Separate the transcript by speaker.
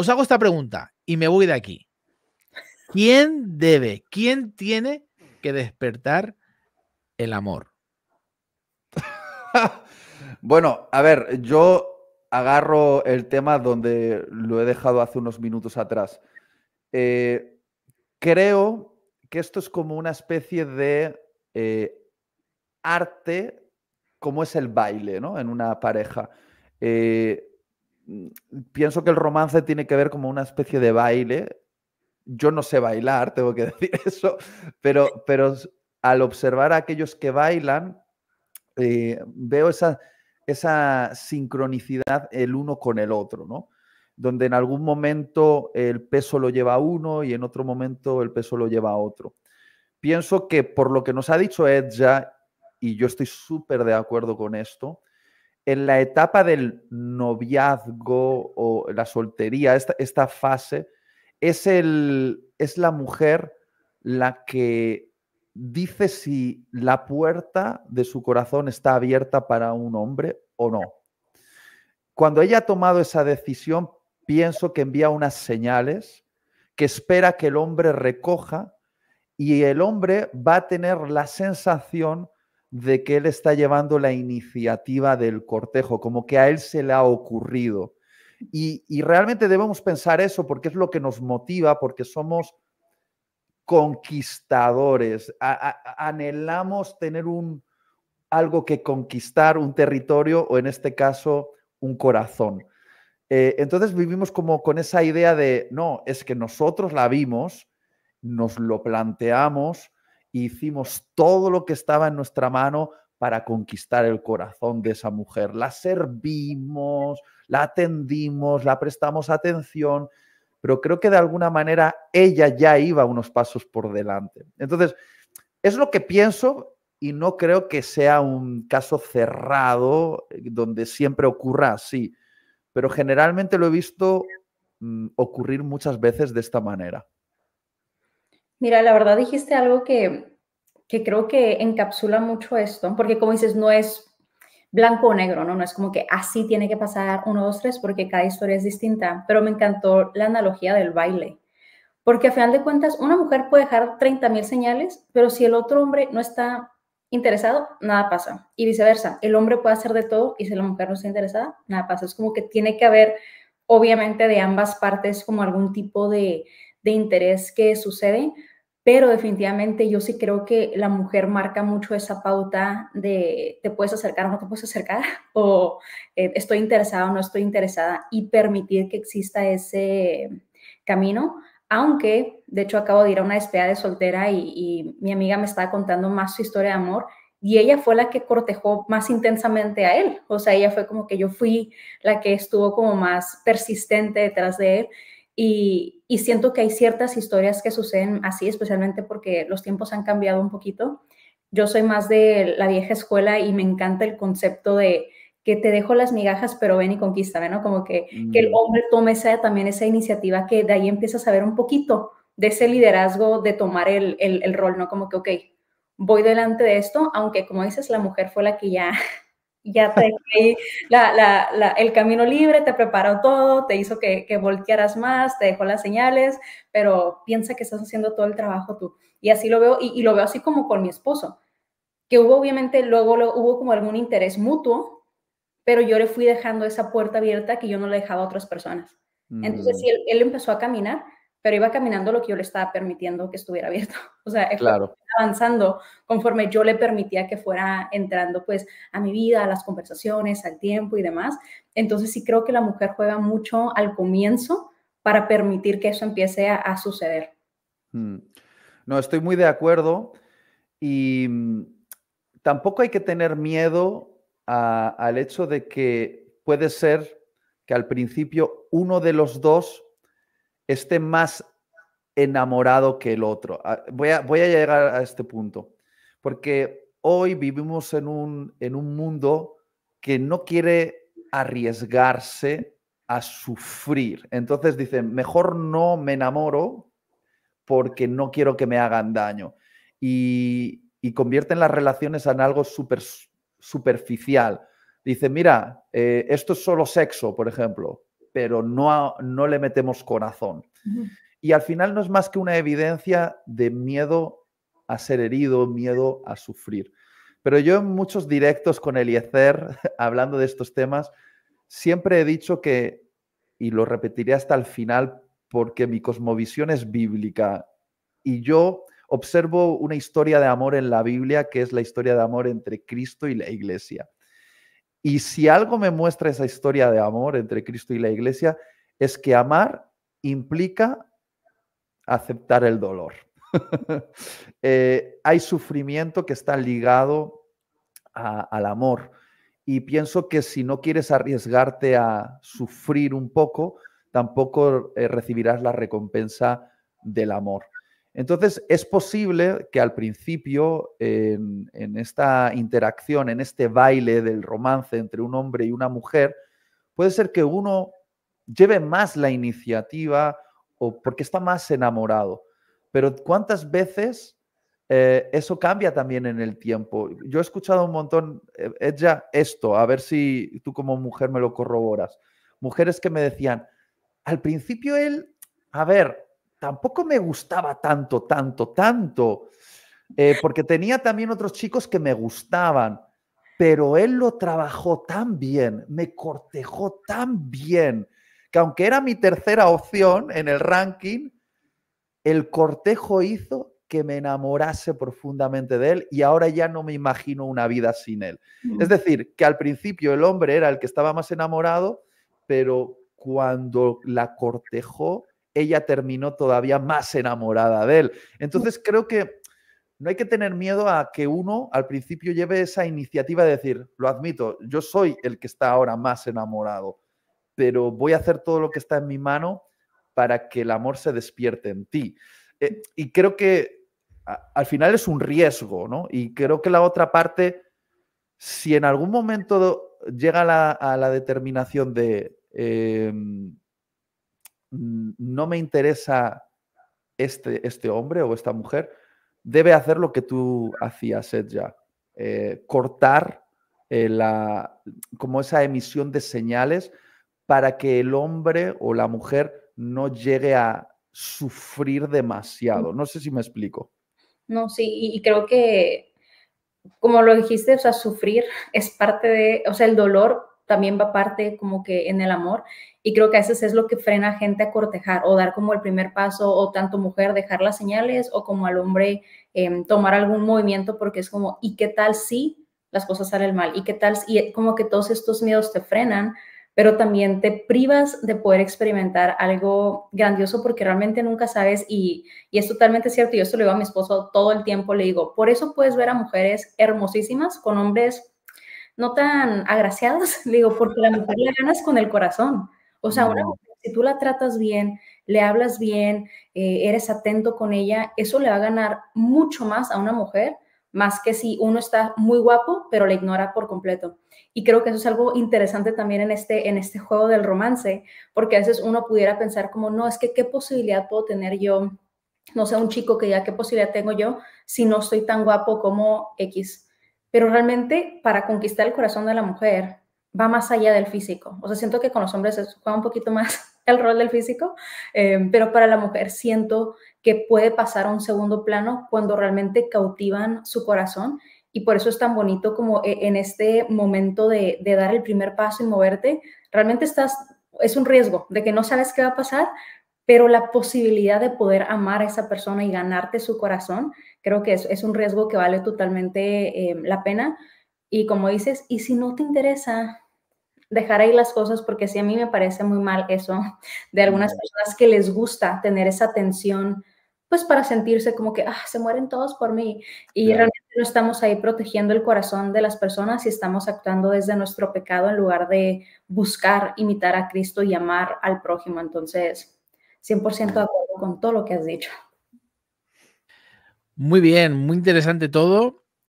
Speaker 1: Os hago esta pregunta y me voy de aquí. ¿Quién debe, quién tiene que despertar el amor? bueno, a ver, yo agarro el tema donde lo he dejado hace unos minutos atrás. Eh, creo que esto es como una especie de eh, arte, como es el baile, ¿no? En una pareja. Eh, Mm, pienso que el romance tiene que ver como una especie de baile. Yo no sé bailar, tengo que decir eso, pero, pero al observar a aquellos que bailan, eh, veo esa, esa sincronicidad el uno con el otro, ¿no? Donde en algún momento el peso lo lleva uno y en otro momento el peso lo lleva otro. Pienso que por lo que nos ha dicho Edja, y yo estoy súper de acuerdo con esto, en la etapa del noviazgo o la soltería, esta, fase, es, el, es la mujer la que dice si la puerta de su corazón está abierta para un hombre o no. Cuando ella ha tomado esa decisión, pienso que envía unas señales que espera que el hombre recoja y el hombre va a tener la sensación de que él está llevando la iniciativa del cortejo, como que a él se le ha ocurrido. Y, realmente debemos pensar eso porque es lo que nos motiva, porque somos conquistadores, anhelamos tener un, algo que conquistar, un territorio o en este caso un corazón. Eh, entonces vivimos como con esa idea de, no, es que nosotros la vimos, nos lo planteamos, hicimos todo lo que estaba en nuestra mano para conquistar el corazón de esa mujer. La servimos, la atendimos, la prestamos atención, pero creo que de alguna manera ella ya iba unos pasos por delante. Entonces, es lo que pienso y no creo que sea un caso cerrado eh, donde siempre ocurra así, pero generalmente lo he visto mm, ocurrir muchas veces de esta manera.
Speaker 2: Mira, la verdad dijiste algo que que creo que encapsula mucho esto, porque como dices, no es blanco o negro, ¿no? No es como que así tiene que pasar uno, dos, tres, porque cada historia es distinta, pero me encantó la analogía del baile, porque a final de cuentas una mujer puede dejar 30.000 mil señales, pero si el otro hombre no está interesado, nada pasa, y viceversa, el hombre puede hacer de todo y si la mujer no está interesada, nada pasa, es como que tiene que haber, obviamente, de ambas partes como algún tipo de, de interés que sucede, pero definitivamente yo sí creo que la mujer marca mucho esa pauta de te puedes acercar o no te puedes acercar, o eh, estoy interesada o no estoy interesada, y permitir que exista ese camino. Aunque, de hecho, acabo de ir a una despedida de soltera y, y mi amiga me estaba contando más su historia de amor y ella fue la que cortejó más intensamente a él. O sea, ella fue como que yo fui la que estuvo como más persistente detrás de él. Y, siento que hay ciertas historias que suceden así, especialmente porque los tiempos han cambiado un poquito. Yo soy más de la vieja escuela y me encanta el concepto de que te dejo las migajas, pero ven y conquístame, ¿no? Como que, el mm. hombre tome esa, también esa iniciativa, que de ahí empiezas a ver un poquito de ese liderazgo, de tomar el, el rol, ¿no? Como que, ok, voy delante de esto, aunque como dices, la mujer fue la que ya ya te ahí el camino libre, te preparó todo, te hizo que, que, voltearas más, te dejó las señales, pero piensa que estás haciendo todo el trabajo tú. Y así lo veo, y, lo veo así como con mi esposo, que hubo obviamente, luego lo, hubo como algún interés mutuo, pero yo le fui dejando esa puerta abierta que yo no le dejaba a otras personas. Entonces, mm. si él empezó a caminar, pero iba caminando lo que yo le estaba permitiendo que estuviera abierto. O sea, claro. avanzando conforme yo le permitía que fuera entrando pues a mi vida, a las conversaciones, al tiempo y demás. Entonces sí creo que la mujer juega mucho al comienzo para permitir que eso empiece a, suceder.
Speaker 1: Mm. No, estoy muy de acuerdo y mm, tampoco hay que tener miedo al hecho de que puede ser que al principio uno de los dos esté más enamorado que el otro. Ah, voy a, llegar a este punto, porque hoy vivimos en un, mundo que no quiere arriesgarse a sufrir. Entonces dicen, mejor no me enamoro porque no quiero que me hagan daño. Y, convierten las relaciones en algo superficial. Dicen, mira, eh, esto es solo sexo, por ejemplo pero no, no le metemos corazón. Y al final no es más que una evidencia de miedo a ser herido, miedo a sufrir. Pero yo en muchos directos con Eliezer, hablando de estos temas, siempre he dicho que, y lo repetiré hasta el final, porque mi cosmovisión es bíblica y yo observo una historia de amor en la Biblia que es la historia de amor entre Cristo y la iglesia. Y si algo me muestra esa historia de amor entre Cristo y la iglesia, es que amar implica aceptar el dolor. Eh, hay sufrimiento que está ligado al amor. Y pienso que si no quieres arriesgarte a sufrir un poco, tampoco eh, recibirás la recompensa del amor. Entonces, es posible que al principio, en, esta interacción, en este baile del romance entre un hombre y una mujer, puede ser que uno lleve más la iniciativa o porque está más enamorado. Pero ¿cuántas veces eh, eso cambia también en el tiempo? Yo he escuchado un montón, ella, eh, esto, a ver si tú como mujer me lo corroboras. Mujeres que me decían, al principio él, a ver, tampoco me gustaba tanto, tanto, tanto, eh, porque tenía también otros chicos que me gustaban, pero él lo trabajó tan bien, me cortejó tan bien, que aunque era mi tercera opción en el ranking, el cortejo hizo que me enamorase profundamente de él y ahora ya no me imagino una vida sin él. Mm. Es decir, que al principio el hombre era el que estaba más enamorado, pero cuando la cortejó, ella terminó todavía más enamorada de él. Entonces creo que no hay que tener miedo a que uno al principio lleve esa iniciativa de decir, lo admito, yo soy el que está ahora más enamorado, pero voy a hacer todo lo que está en mi mano para que el amor se despierte en ti. Eh, y creo que al final es un riesgo, ¿no? Y creo que la otra parte, si en algún momento llega a la determinación de em, no me interesa este, este hombre o esta mujer, debe hacer lo que tú hacías, Edja, eh, cortar eh, la, como esa emisión de señales para que el hombre o la mujer no llegue a sufrir demasiado. No sé si me explico.
Speaker 2: No, sí, y creo que, como lo dijiste, o sea, sufrir es parte de, o sea, el dolor también va parte como que en el amor y creo que a veces es lo que frena a gente a cortejar o dar como el primer paso o tanto mujer dejar las señales o como al hombre em, tomar algún movimiento porque es como, ¿y qué tal si las cosas salen mal? ¿Y qué tal si eh, como que todos estos miedos te frenan? pero también te privas de poder experimentar algo grandioso porque realmente nunca sabes y, y, es totalmente cierto, yo esto lo digo a mi esposo todo el tiempo, le digo, por eso puedes ver a mujeres hermosísimas con hombres no tan agraciados, digo, porque la mujer la ganas con el corazón. O sea, una si tú la tratas bien, le hablas bien, eh, eres atento con ella, eso le va a ganar mucho más a una mujer, más que si uno está muy guapo, pero le ignora por completo. Y creo que eso es algo interesante también en este, en este juego del romance, porque a veces uno pudiera pensar como, no, es que qué posibilidad puedo tener yo, no sé, un chico que ya qué posibilidad tengo yo si no estoy tan guapo como X pero realmente para conquistar el corazón de la mujer va más allá del físico. O sea, siento que con los hombres se juega un poquito más el rol del físico, eh, pero para la mujer siento que puede pasar a un segundo plano cuando realmente cautivan su corazón. Y por eso es tan bonito como e, en este momento de, dar el primer paso y moverte, realmente estás, es un riesgo de que no sabes qué va a pasar, pero la posibilidad de poder amar a esa persona y ganarte su corazón, creo que es, un riesgo que vale totalmente eh, la pena. Y como dices, y si no te interesa, dejar ahí las cosas porque sí a mí me parece muy mal eso de algunas personas que les gusta tener esa tensión, pues para sentirse como que ah, se mueren todos por mí y realmente no estamos ahí protegiendo el corazón de las personas y estamos actuando desde nuestro pecado en lugar de buscar imitar a Cristo y amar al prójimo entonces 100% de acuerdo con todo lo que has dicho.
Speaker 1: Muy bien, muy interesante todo.